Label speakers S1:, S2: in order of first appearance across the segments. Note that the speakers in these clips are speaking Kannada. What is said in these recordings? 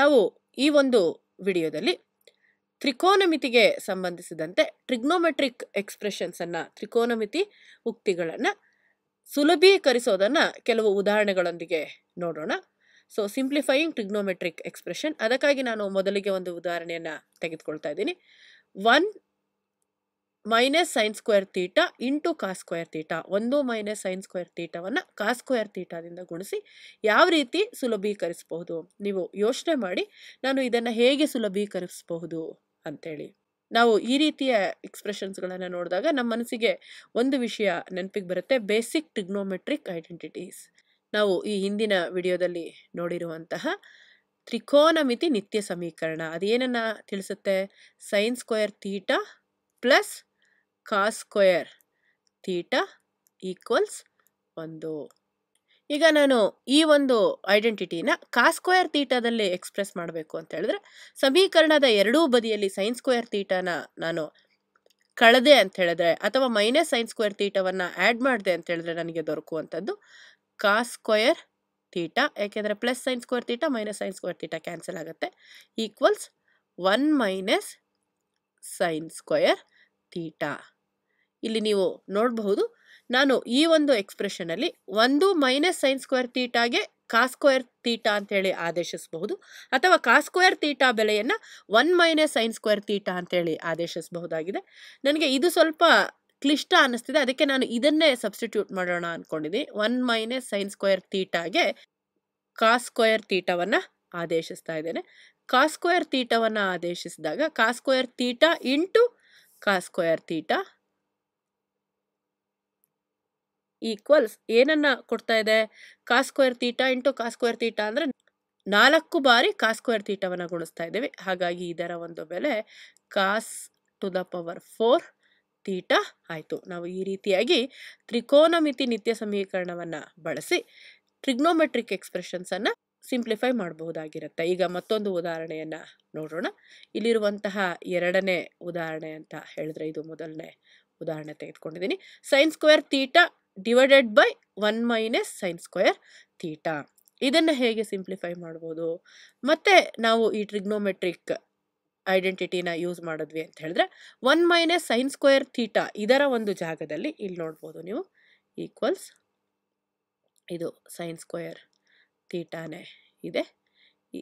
S1: ನಾವು ಈ ಒಂದು ವಿಡಿಯೋದಲ್ಲಿ ತ್ರಿಕೋನಮಿತಿಗೆ ಸಂಬಂಧಿಸಿದಂತೆ ಟ್ರಿಗ್ನೋಮೆಟ್ರಿಕ್ ಎಕ್ಸ್ಪ್ರೆಷನ್ಸನ್ನು ತ್ರಿಕೋನಮಿತಿ ಉಕ್ತಿಗಳನ್ನು ಸುಲಭೀಕರಿಸೋದನ್ನು ಕೆಲವು ಉದಾಹರಣೆಗಳೊಂದಿಗೆ ನೋಡೋಣ ಸೊ ಸಿಂಪ್ಲಿಫೈಯಿಂಗ್ ಟ್ರಿಗ್ನೋಮೆಟ್ರಿಕ್ ಎಕ್ಸ್ಪ್ರೆಷನ್ ಅದಕ್ಕಾಗಿ ನಾನು ಮೊದಲಿಗೆ ಒಂದು ಉದಾಹರಣೆಯನ್ನು ತೆಗೆದುಕೊಳ್ತಾ ಇದ್ದೀನಿ one minus sine square theta into cos square theta ಒಂದು ಮೈನಸ್ ಸೈನ್ ಸ್ಕ್ವೇರ್ ತೀಟವನ್ನು ಕಾ ಸ್ಕ್ವೇರ್ ತೀಟದಿಂದ ಗುಣಿಸಿ ಯಾವ ರೀತಿ ಸುಲಭೀಕರಿಸಬಹುದು ನೀವು ಯೋಚನೆ ಮಾಡಿ ನಾನು ಇದನ್ನು ಹೇಗೆ ಸುಲಭೀಕರಿಸಬಹುದು ಅಂತೇಳಿ ನಾವು ಈ ರೀತಿಯ ಎಕ್ಸ್ಪ್ರೆಷನ್ಸ್ಗಳನ್ನು ನೋಡಿದಾಗ ನಮ್ಮ ಮನಸ್ಸಿಗೆ ಒಂದು ವಿಷಯ ನೆನಪಿಗೆ ಬರುತ್ತೆ ಬೇಸಿಕ್ ಟಿಗ್ನೋಮೆಟ್ರಿಕ್ ಐಡೆಂಟಿಟೀಸ್ ನಾವು ಈ ಹಿಂದಿನ ವಿಡಿಯೋದಲ್ಲಿ ನೋಡಿರುವಂತಹ ತ್ರಿಕೋನಮಿತಿ ನಿತ್ಯ ಸಮೀಕರಣ ಅದೇನನ್ನು ತಿಳಿಸುತ್ತೆ sine square theta plus cos square theta equals ಒಂದು ಈಗ ನಾನು ಈ ಒಂದು ಐಡೆಂಟಿಟಿನ ಕಾ ಸ್ಕ್ವೇರ್ ತೀಟದಲ್ಲಿ ಎಕ್ಸ್ಪ್ರೆಸ್ ಮಾಡಬೇಕು ಅಂತ ಹೇಳಿದ್ರೆ ಸಮೀಕರಣದ ಎರಡೂ ಬದಿಯಲ್ಲಿ ಸೈನ್ಸ್ ಸ್ಕ್ವೇರ್ ತೀಟಾನ ನಾನು ಕಳೆದೆ ಅಂತ ಹೇಳಿದ್ರೆ ಅಥವಾ ಮೈನಸ್ ಸೈನ್ಸ್ ಸ್ಕ್ವೇರ್ ತೀಟವನ್ನು ಆ್ಯಡ್ ಮಾಡಿದೆ ಅಂತ ಹೇಳಿದ್ರೆ ನನಗೆ ದೊರಕುವಂಥದ್ದು ಕಾಸ್ ಸ್ಕ್ವೇರ್ ತೀಟಾ ಯಾಕೆಂದರೆ plus sines square theta minus sines square theta cancel ಆಗುತ್ತೆ equals one minus sines square theta ಇಲ್ಲಿ ನೀವು ನೋಡಬಹುದು ನಾನು ಈ ಒಂದು ಎಕ್ಸ್ಪ್ರೆಷನಲ್ಲಿ ಒಂದು ಮೈನಸ್ ಸೈನ್ ಸ್ಕ್ವೇರ್ ತೀಟಾಗೆ ಕಾ ಸ್ಕ್ವೇರ್ ತೀಟಾ ಅಂತೇಳಿ ಆದೇಶಿಸಬಹುದು ಅಥವಾ ಕಾ ಸ್ಕ್ವೇರ್ ತೀಟಾ ಬೆಲೆಯನ್ನು one minus sine square theta ಅಂತೇಳಿ ಆದೇಶಿಸಬಹುದಾಗಿದೆ ನನಗೆ ಇದು ಸ್ವಲ್ಪ ಕ್ಲಿಷ್ಟ ಅನ್ನಿಸ್ತಿದೆ ಅದಕ್ಕೆ ನಾನು ಇದನ್ನೇ ಸಬ್ಸ್ಟಿಟ್ಯೂಟ್ ಮಾಡೋಣ ಅಂದ್ಕೊಂಡಿದ್ದೀನಿ ಒನ್ ಮೈನಸ್ ಸೈನ್ ಸ್ಕ್ವೇರ್ ತೀಟಾಗೆ ಕಾ ಸ್ಕ್ವೇರ್ ತೀಟವನ್ನು ಆದೇಶಿಸ್ತಾ ಇದ್ದೇನೆ ಕಾ ಸ್ಕ್ವೇರ್ ತೀಟವನ್ನು ಆದೇಶಿಸಿದಾಗ cos square theta into cos square theta equals ಏನನ್ನ ಕೊಡ್ತಾ ಇದೆ cos square theta into cos square theta ಅಂದರೆ ನಾಲ್ಕು ಬಾರಿ ಕಾಸ್ಕ್ವೇರ್ ತೀಟವನ್ನು ಗುಣಿಸ್ತಾ ಇದ್ದೇವೆ ಹಾಗಾಗಿ ಇದರ ಒಂದು ಬೆಲೆ cos to the power four theta ಆಯಿತು ನಾವು ಈ ರೀತಿಯಾಗಿ ತ್ರಿಕೋನಮಿತಿ ನಿತ್ಯ ಸಮೀಕರಣವನ್ನು ಬಳಸಿ ಟ್ರಿಗ್ನೋಮೆಟ್ರಿಕ್ ಎಕ್ಸ್ಪ್ರೆಷನ್ಸನ್ನು ಸಿಂಪ್ಲಿಫೈ ಮಾಡಬಹುದಾಗಿರುತ್ತೆ ಈಗ ಮತ್ತೊಂದು ಉದಾಹರಣೆಯನ್ನು ನೋಡೋಣ ಇಲ್ಲಿರುವಂತಹ ಎರಡನೇ ಉದಾಹರಣೆ ಅಂತ ಹೇಳಿದ್ರೆ ಇದು ಮೊದಲನೇ ಉದಾಹರಣೆ ತೆಗೆದುಕೊಂಡಿದ್ದೀನಿ sine square theta divided by one minus sine square theta ಇದನ್ನು ಹೇಗೆ ಸಿಂಪ್ಲಿಫೈ ಮಾಡ್ಬೋದು ಮತ್ತು ನಾವು ಈ ಟ್ರಿಗ್ನೋಮೆಟ್ರಿಕ್ ಐಡೆಂಟಿಟಿನ ಯೂಸ್ ಮಾಡಿದ್ವಿ ಅಂತ ಹೇಳಿದ್ರೆ one minus sine square theta ಇದರ ಒಂದು ಜಾಗದಲ್ಲಿ ಇಲ್ಲಿ ನೋಡ್ಬೋದು ನೀವು ಈಕ್ವಲ್ಸ್ ಇದು ಸೈನ್ ಸ್ಕ್ವೇರ್ ಥೀಟಾನೇ ಇದೆ ಈ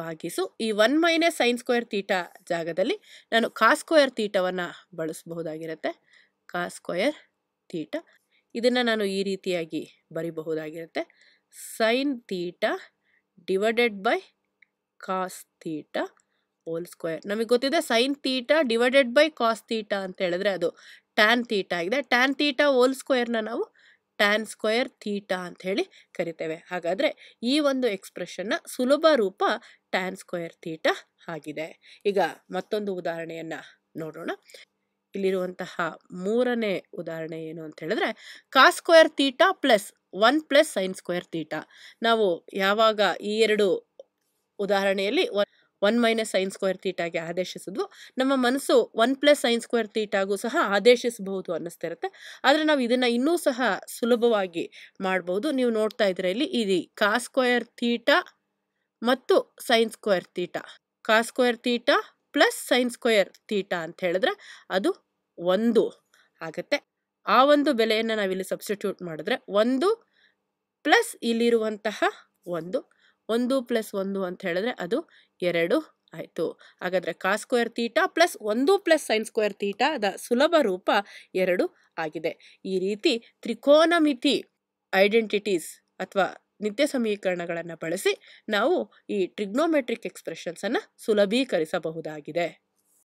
S1: ಭಾಗಿಸು ಈ one minus sine square theta ಜಾಗದಲ್ಲಿ ನಾನು ಕಾ ಸ್ಕ್ವೇರ್ ತೀಟವನ್ನು ಬಳಸಬಹುದಾಗಿರುತ್ತೆ ಕಾ ಸ್ಕ್ವೇರ್ ತೀಟ ಇದನ್ನು ನಾನು ಈ ರೀತಿಯಾಗಿ ಬರಿಬಹುದಾಗಿರುತ್ತೆ sine theta divided by cos theta whole square ನಮಗೆ ಗೊತ್ತಿದೆ sine theta divided by cos theta ಅಂತ ಹೇಳಿದ್ರೆ ಅದು ಟ್ಯಾನ್ ತೀಟಾ ಆಗಿದೆ ಟ್ಯಾನ್ ತೀಟಾ ಹೋಲ್ ಸ್ಕ್ವೇರ್ನ ನಾವು ಟ್ಯಾನ್ ಸ್ಕ್ವೇರ್ ಥೀಟ ಅಂತ ಹೇಳಿ ಕರಿತೇವೆ ಹಾಗಾದರೆ ಈ ಒಂದು ಎಕ್ಸ್ಪ್ರೆಷನ್ನ ಸುಲಭ ರೂಪ ಟ್ಯಾನ್ ಸ್ಕ್ವೇರ್ ಥೀಟ ಆಗಿದೆ ಈಗ ಮತ್ತೊಂದು ಉದಾಹರಣೆಯನ್ನು ನೋಡೋಣ ಇಲ್ಲಿರುವಂತಹ ಮೂರನೇ ಉದಾಹರಣೆ ಏನು ಅಂತ ಹೇಳಿದ್ರೆ cos square theta plus one plus sine square theta ನಾವು ಯಾವಾಗ ಈ ಎರಡು ಉದಾಹರಣೆಯಲ್ಲಿ ಒನ್ ಮೈನಸ್ ಸೈನ್ ಸ್ಕ್ವೇರ್ ತೀಟಾಗೆ ಆದೇಶಿಸಿದ್ವು ನಮ್ಮ ಮನಸ್ಸು ಒನ್ ಪ್ಲಸ್ ಸೈನ್ಸ್ ಸ್ಕ್ವೇರ್ ತೀಟಾಗೂ ಸಹ ಆದೇಶಿಸಬಹುದು ಅನ್ನಿಸ್ತಿರುತ್ತೆ ಆದರೆ ನಾವು ಇದನ್ನು ಇನ್ನೂ ಸಹ ಸುಲಭವಾಗಿ ಮಾಡ್ಬೋದು ನೀವು ನೋಡ್ತಾ ಇದ್ರೆ ಇಲ್ಲಿ ಇದು ಕಾ ಸ್ಕ್ವೇರ್ ತೀಟಾ ಮತ್ತು sine square theta cos square theta plus sine square theta ಅಂತ ಹೇಳಿದ್ರೆ ಅದು ಒಂದು ಆಗತ್ತೆ ಆ ಒಂದು ಬೆಲೆಯನ್ನು ನಾವಿಲ್ಲಿ ಸಬ್ಸ್ಟಿಟ್ಯೂಟ್ ಮಾಡಿದ್ರೆ ಒಂದು ಪ್ಲಸ್ ಇಲ್ಲಿರುವಂತಹ ಒಂದು ಒಂದು ಪ್ಲಸ್ ಒಂದು ಅಂತ ಹೇಳಿದ್ರೆ ಅದು ಎರಡು ಆಯಿತು ಹಾಗಾದರೆ ಕಾ ಸ್ಕ್ವೇರ್ ತೀಟಾ ಪ್ಲಸ್ ಒಂದು ಪ್ಲಸ್ ಸೈನ್ ಸ್ಕ್ವೇರ್ ತೀಟಾದ ಸುಲಭ ರೂಪ ಎರಡು ಆಗಿದೆ ಈ ರೀತಿ ತ್ರಿಕೋನಮಿತಿ ಐಡೆಂಟಿಟೀಸ್ ಅಥವಾ ನಿತ್ಯ ಸಮೀಕರಣಗಳನ್ನು ಬಳಸಿ ನಾವು ಈ ಟ್ರಿಗ್ನೋಮೆಟ್ರಿಕ್ ಎಕ್ಸ್ಪ್ರೆಷನ್ಸನ್ನು ಸುಲಭೀಕರಿಸಬಹುದಾಗಿದೆ